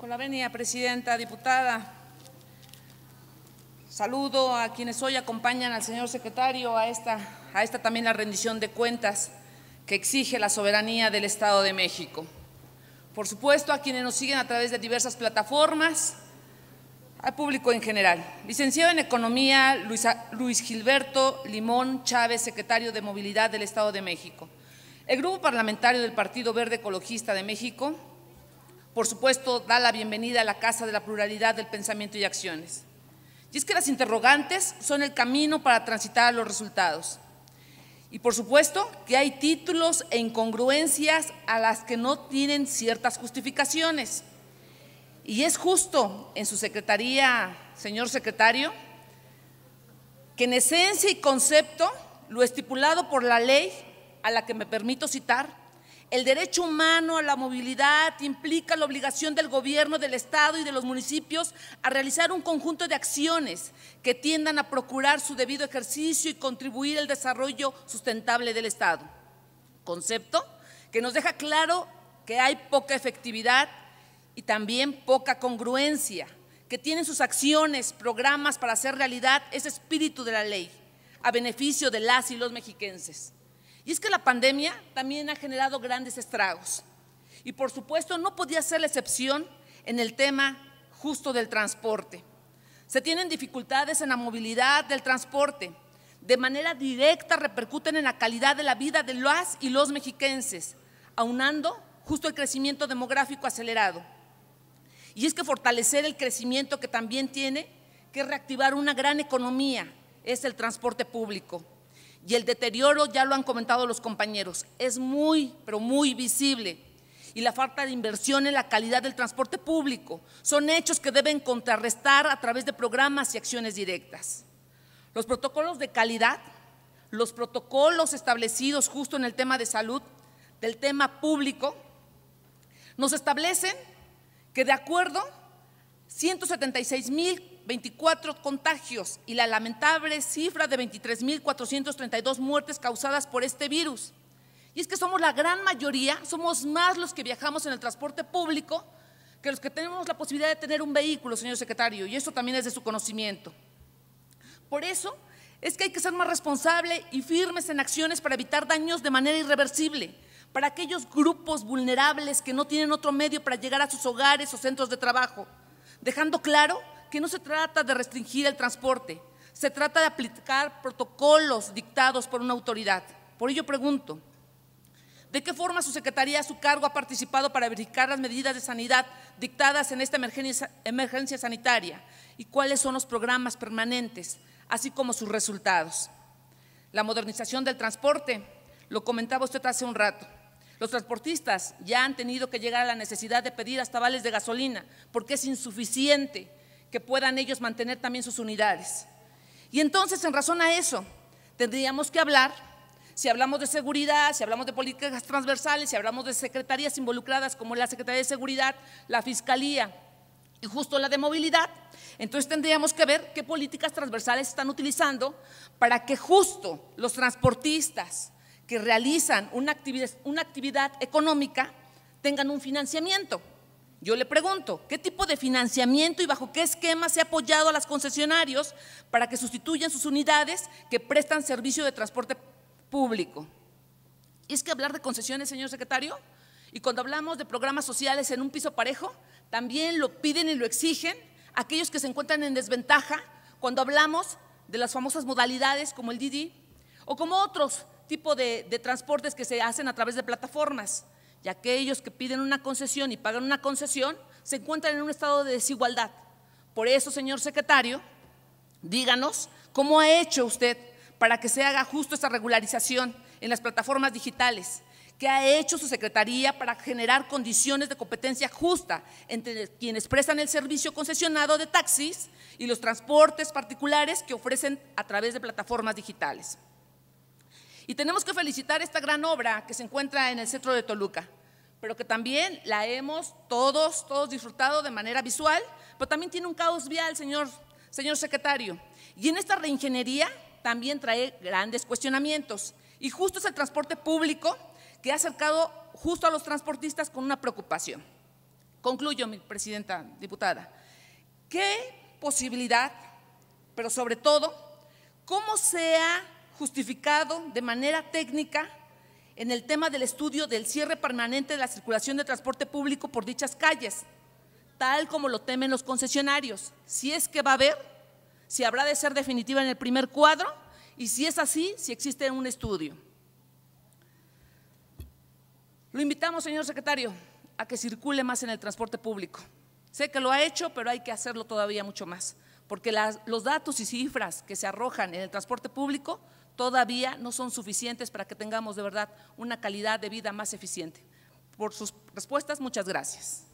Con la venia, Presidenta, diputada, saludo a quienes hoy acompañan al señor secretario a esta, a esta también la rendición de cuentas que exige la soberanía del Estado de México. Por supuesto, a quienes nos siguen a través de diversas plataformas, al público en general. Licenciado en Economía, Luis Gilberto Limón Chávez, secretario de Movilidad del Estado de México. El Grupo Parlamentario del Partido Verde Ecologista de México por supuesto, da la bienvenida a la Casa de la Pluralidad del Pensamiento y Acciones. Y es que las interrogantes son el camino para transitar a los resultados. Y por supuesto que hay títulos e incongruencias a las que no tienen ciertas justificaciones. Y es justo en su secretaría, señor secretario, que en esencia y concepto, lo estipulado por la ley, a la que me permito citar, el derecho humano a la movilidad implica la obligación del gobierno, del Estado y de los municipios a realizar un conjunto de acciones que tiendan a procurar su debido ejercicio y contribuir al desarrollo sustentable del Estado. Concepto que nos deja claro que hay poca efectividad y también poca congruencia, que tienen sus acciones, programas para hacer realidad ese espíritu de la ley a beneficio de las y los mexiquenses. Y es que la pandemia también ha generado grandes estragos. Y por supuesto no podía ser la excepción en el tema justo del transporte. Se tienen dificultades en la movilidad del transporte. De manera directa repercuten en la calidad de la vida de las y los mexiquenses, aunando justo el crecimiento demográfico acelerado. Y es que fortalecer el crecimiento que también tiene que reactivar una gran economía es el transporte público. Y el deterioro, ya lo han comentado los compañeros, es muy, pero muy visible. Y la falta de inversión en la calidad del transporte público son hechos que deben contrarrestar a través de programas y acciones directas. Los protocolos de calidad, los protocolos establecidos justo en el tema de salud, del tema público, nos establecen que de acuerdo 176.024 contagios y la lamentable cifra de 23.432 muertes causadas por este virus. Y es que somos la gran mayoría, somos más los que viajamos en el transporte público que los que tenemos la posibilidad de tener un vehículo, señor secretario, y eso también es de su conocimiento. Por eso es que hay que ser más responsable y firmes en acciones para evitar daños de manera irreversible para aquellos grupos vulnerables que no tienen otro medio para llegar a sus hogares o centros de trabajo dejando claro que no se trata de restringir el transporte, se trata de aplicar protocolos dictados por una autoridad. Por ello pregunto, ¿de qué forma su Secretaría a su cargo ha participado para verificar las medidas de sanidad dictadas en esta emergencia, emergencia sanitaria y cuáles son los programas permanentes, así como sus resultados? La modernización del transporte, lo comentaba usted hace un rato, los transportistas ya han tenido que llegar a la necesidad de pedir hasta vales de gasolina, porque es insuficiente que puedan ellos mantener también sus unidades. Y entonces, en razón a eso, tendríamos que hablar, si hablamos de seguridad, si hablamos de políticas transversales, si hablamos de secretarías involucradas como la Secretaría de Seguridad, la Fiscalía y justo la de Movilidad, entonces tendríamos que ver qué políticas transversales están utilizando para que justo los transportistas, que realizan una actividad, económica tengan un financiamiento. Yo le pregunto, ¿qué tipo de financiamiento y bajo qué esquema se ha apoyado a las concesionarios para que sustituyan sus unidades que prestan servicio de transporte público? Y es que hablar de concesiones, señor secretario, y cuando hablamos de programas sociales en un piso parejo, también lo piden y lo exigen aquellos que se encuentran en desventaja cuando hablamos de las famosas modalidades como el Didi o como otros tipo de, transportes que se hacen a través de plataformas, y aquellos que piden una concesión y pagan una concesión se encuentran en un estado de desigualdad. Por eso, señor secretario, díganos cómo ha hecho usted para que se haga justo esta regularización en las plataformas digitales. ¿Qué ha hecho su Secretaría para generar condiciones de competencia justa entre quienes prestan el servicio concesionado de taxis y los transportes particulares que ofrecen a través de plataformas digitales? Y tenemos que felicitar esta gran obra que se encuentra en el centro de Toluca, pero que también la hemos todos, todos disfrutado de manera visual, pero también tiene un caos vial, señor, señor secretario. Y en esta reingeniería también trae grandes cuestionamientos. Y justo es el transporte público que ha acercado justo a los transportistas con una preocupación. Concluyo, mi presidenta diputada. ¿Qué posibilidad, pero sobre todo, cómo sea justificado de manera técnica en el tema del estudio del cierre permanente de la circulación de transporte público por dichas calles, tal como lo temen los concesionarios. Si es que va a haber, si habrá de ser definitiva en el primer cuadro y si es así, si existe un estudio. Lo invitamos, señor secretario, a que circule más en el transporte público. Sé que lo ha hecho, pero hay que hacerlo todavía mucho más porque los datos y cifras que se arrojan en el transporte público todavía no son suficientes para que tengamos de verdad una calidad de vida más eficiente. Por sus respuestas, muchas gracias.